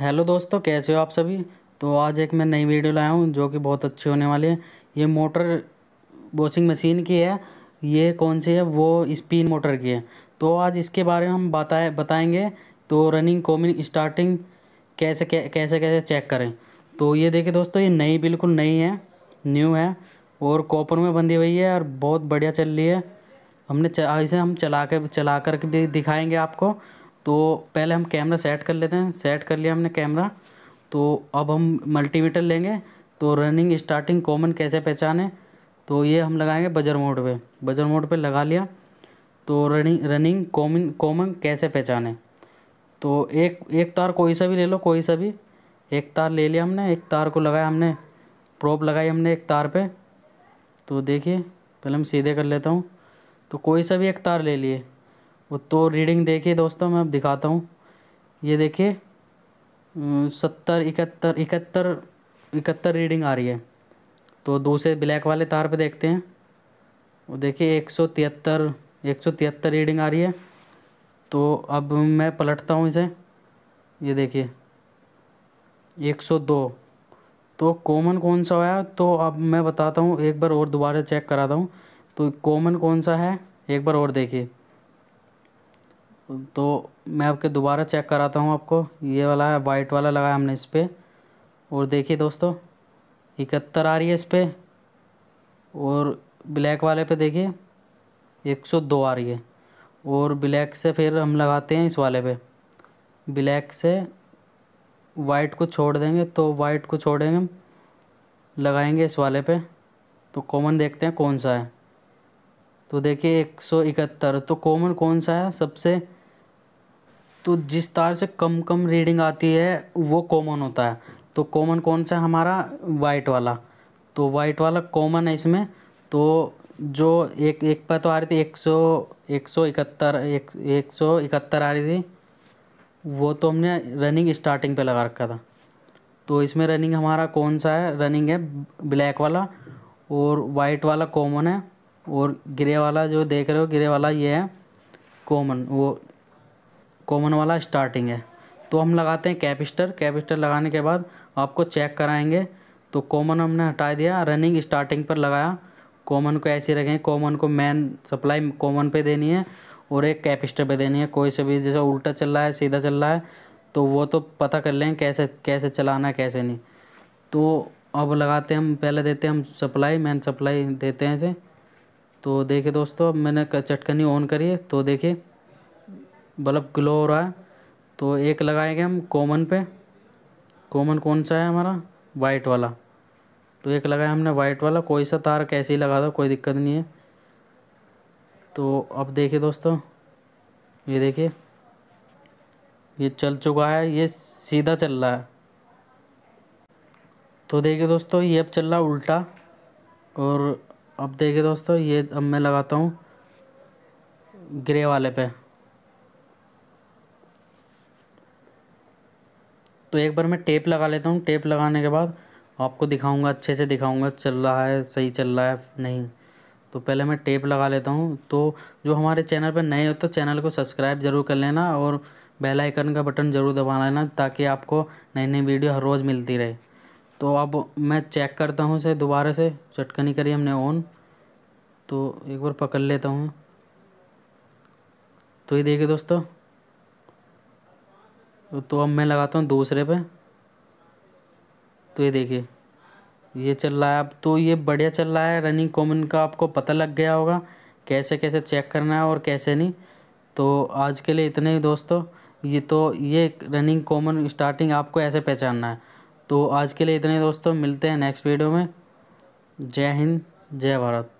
hello दोस्तों कैसे हो आप सभी तो आज एक मैं नई वीडियो लाया हूँ जो कि बहुत अच्छी होने वाली है ये मोटर वॉशिंग मशीन की है ये कौन सी है वो स्पिन मोटर की है तो आज इसके बारे में हम बताए बताएंगे तो रनिंग कॉमिंग स्टार्टिंग कैसे कै, कैसे कैसे चेक करें तो ये देखिए दोस्तों ये नई बिल्कुल नई है न्यू है और कॉपर में बंधी हुई है और बहुत बढ़िया चल रही है हमने इसे हम चला के चला कर भी दिखाएँगे आपको तो पहले हम कैमरा सेट कर लेते हैं सेट कर लिया हमने कैमरा तो अब हम मल्टीमीटर लेंगे तो रनिंग स्टार्टिंग कॉमन कैसे पहचाने तो ये हम लगाएंगे बजर मोड पे बजर मोड पे लगा लिया तो रनिंग रनिंग कॉमन कॉमन कैसे पहचाने तो एक एक तार कोई सा भी ले लो कोई सा भी एक तार ले लिया हमने एक तार को लगाया हमने प्रोप लगाई हमने एक तार पे तो देखिए पहले हम सीधे कर लेता हूँ तो कोई सा भी एक तार ले लिए वो तो रीडिंग देखिए दोस्तों मैं अब दिखाता हूँ ये देखिए सत्तर इकहत्तर इकहत्तर इकहत्तर रीडिंग आ रही है तो दूसरे ब्लैक वाले तार पे देखते हैं वो देखिए एक सौ तिहत्तर एक सौ तिहत्तर रीडिंग आ रही है तो अब मैं पलटता हूँ इसे ये देखिए एक सौ दो तो कॉमन कौन सा है तो अब मैं बताता हूँ एक बार और दोबारा चेक कराता हूँ तो कॉमन कौन सा है एक बार और देखिए तो मैं आपके दोबारा चेक कराता हूँ आपको ये वाला है वाइट वाला लगाया हमने इस पर और देखिए दोस्तों इकहत्तर आ रही है इस पर और ब्लैक वाले पे देखिए एक सौ दो आ रही है और ब्लैक से फिर हम लगाते हैं इस वाले पे ब्लैक से वाइट को छोड़ देंगे तो वाइट को छोड़ेंगे हम लगाएंगे इस वाले पे तो कॉमन देखते हैं कौन सा है तो देखिए एक सौ इकहत्तर तो कॉमन कौन सा है सबसे तो जिस तार से कम कम रीडिंग आती है वो कॉमन होता है तो कॉमन कौन सा हमारा वाइट वाला तो वाइट वाला कॉमन है इसमें तो जो एक एक पर तो आ रही थी एक सौ एक सौ इकहत्तर एक एक सौ इकहत्तर आ रही थी वो तो हमने रनिंग स्टार्टिंग पे लगा रखा था तो इसमें रनिंग हमारा कौन सा है रनिंग है ब्लैक वाला और वाइट वाला कॉमन है और ग्रे वाला जो देख रहे हो ग्रे वाला ये है कॉमन वो कॉमन वाला स्टार्टिंग है तो हम लगाते हैं कैपिस्टर कैपिस्टर लगाने के बाद आपको चेक कराएंगे तो कॉमन हमने हटा दिया रनिंग स्टार्टिंग पर लगाया कॉमन को ऐसे रखें कॉमन को मेन सप्लाई कॉमन पे देनी है और एक कैपिस्टर पे देनी है कोई से भी जैसे उल्टा चल रहा है सीधा चल रहा है तो वो तो पता कर लें कैसे कैसे चलाना है कैसे नहीं तो अब लगाते हैं हम पहले देते हैं हम सप्लाई मैन सप्लाई देते हैं इसे तो देखिए दोस्तों अब मैंने चटकनी ऑन करी है तो देखिए बल्ब ग्लो हो रहा है तो एक लगाएंगे हम कॉमन पे कॉमन कौन सा है हमारा वाइट वाला तो एक लगाया हमने वाइट वाला कोई सा तार कैसे ही लगा दो कोई दिक्कत नहीं है तो अब देखिए दोस्तों ये देखिए ये चल चुका है ये सीधा चल रहा है तो देखिए दोस्तों ये अब चल रहा उल्टा और अब देखिए दोस्तों ये अब मैं लगाता हूँ ग्रे वाले पे तो एक बार मैं टेप लगा लेता हूँ टेप लगाने के बाद आपको दिखाऊंगा अच्छे से दिखाऊंगा चल रहा है सही चल रहा है नहीं तो पहले मैं टेप लगा लेता हूँ तो जो हमारे चैनल पर नए हो तो चैनल को सब्सक्राइब ज़रूर कर लेना और बेल आइकन का बटन ज़रूर दबा लेना ताकि आपको नई नई वीडियो हर रोज़ मिलती रहे तो अब मैं चेक करता हूँ इसे दोबारा से चटकनी करी हमने ऑन तो एक बार पकड़ लेता हूँ तो ये देखिए दोस्तों तो अब मैं लगाता हूँ दूसरे पे तो ये देखिए ये चल रहा है अब तो ये बढ़िया चल रहा है रनिंग कॉमन का आपको पता लग गया होगा कैसे कैसे चेक करना है और कैसे नहीं तो आज के लिए इतने ही दोस्तों ये तो ये रनिंग कॉमन स्टार्टिंग आपको ऐसे पहचानना है तो आज के लिए इतने दोस्तों मिलते हैं नेक्स्ट वीडियो में जय हिंद जय भारत